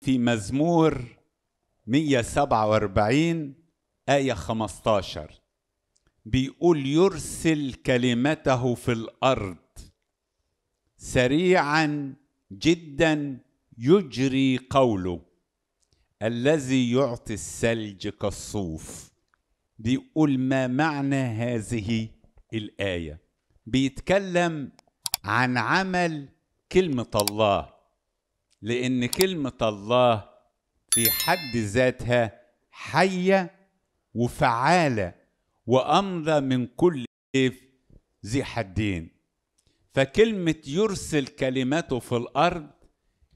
في مزمور 147 آية 15 بيقول يرسل كلمته في الأرض سريعا جدا يجري قوله الذي يعطي الثلج كالصوف بيقول ما معنى هذه الآية بيتكلم عن عمل كلمة الله لأن كلمة الله في حد ذاتها حية وفعالة وأمضى من كل سيف ذي حدين فكلمة يرسل كلمته في الأرض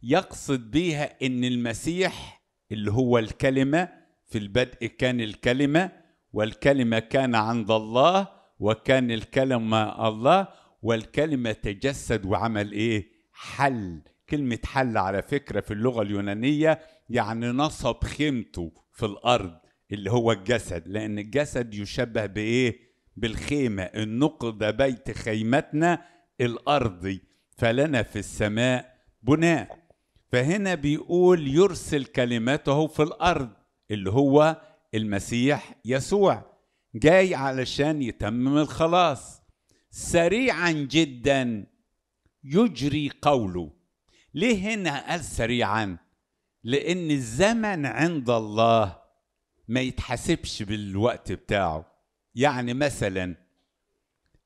يقصد بيها إن المسيح اللي هو الكلمة في البدء كان الكلمة والكلمة كان عند الله وكان الكلمة الله والكلمة تجسد وعمل إيه؟ حل كلمة حل على فكرة في اللغة اليونانية يعني نصب خيمته في الأرض اللي هو الجسد لأن الجسد يشبه بإيه؟ بالخيمة النقد بيت خيمتنا الأرضي فلنا في السماء بناء فهنا بيقول يرسل كلمته في الأرض اللي هو المسيح يسوع جاي علشان يتمم الخلاص سريعا جدا يجري قوله ليه هنا قال سريعا لان الزمن عند الله ما يتحسبش بالوقت بتاعه يعني مثلا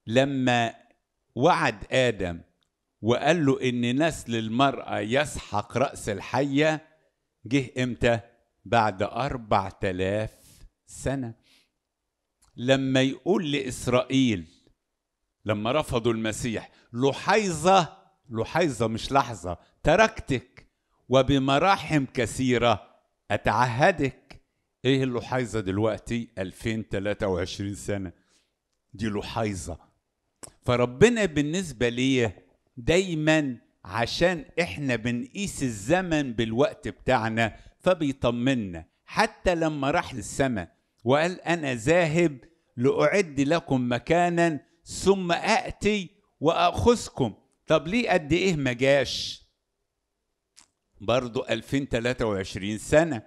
لما وعد ادم وقال له ان نسل المراه يسحق راس الحيه جه امتى بعد اربع تلاف سنه لما يقول لاسرائيل لما رفضوا المسيح لحيظه لحيظه مش لحظه تركتك وبمراحم كثيرة أتعهدك إيه اللحيظة دلوقتي 2023 سنة دي لحيظة فربنا بالنسبة لي دايما عشان احنا بنقيس الزمن بالوقت بتاعنا فبيطمنا حتى لما راح للسماء وقال انا ذاهب لاعد لكم مكانا ثم أأتي واخذكم طب ليه قد ايه مجاش برضه 2023 سنة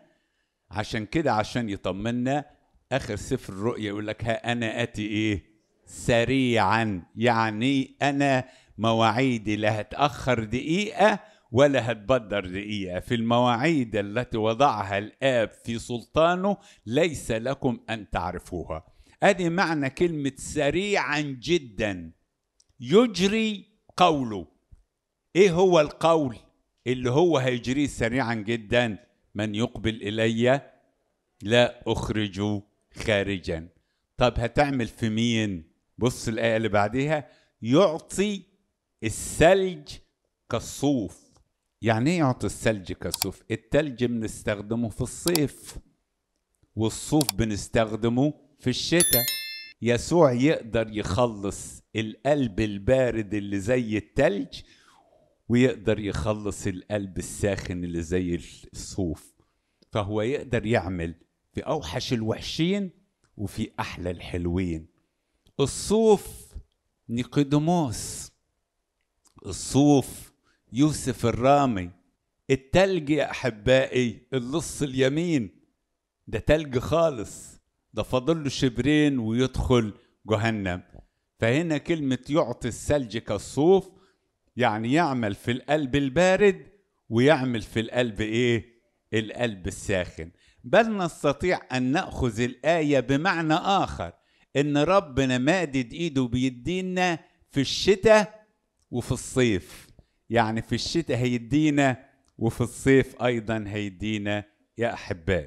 عشان كده عشان يطمنا آخر سفر الرؤية يقول لك ها أنا أتي إيه سريعا يعني أنا مواعيدي لا هتأخر دقيقة ولا هتبدر دقيقة في المواعيد التي وضعها الآب في سلطانه ليس لكم أن تعرفوها أدي معنى كلمة سريعا جدا يجري قوله إيه هو القول اللي هو هيجريه سريعا جدا من يقبل الي لا اخرجه خارجا طب هتعمل في مين بص الايه اللي بعديها يعطي الثلج كالصوف يعني ايه يعطي الثلج كالصوف الثلج بنستخدمه في الصيف والصوف بنستخدمه في الشتاء يسوع يقدر يخلص القلب البارد اللي زي الثلج ويقدر يخلص القلب الساخن اللي زي الصوف فهو يقدر يعمل في اوحش الوحشين وفي احلى الحلوين الصوف نيقوديموس الصوف يوسف الرامي التلج يا احبائي اللص اليمين ده تلج خالص ده فاضل له شبرين ويدخل جهنم فهنا كلمة يعطي الثلج كالصوف يعني يعمل في القلب البارد ويعمل في القلب ايه القلب الساخن بل نستطيع ان ناخذ الايه بمعنى اخر ان ربنا مادد ايده بيدينا في الشتاء وفي الصيف يعني في الشتاء هيدينا وفي الصيف ايضا هيدينا يا احبائي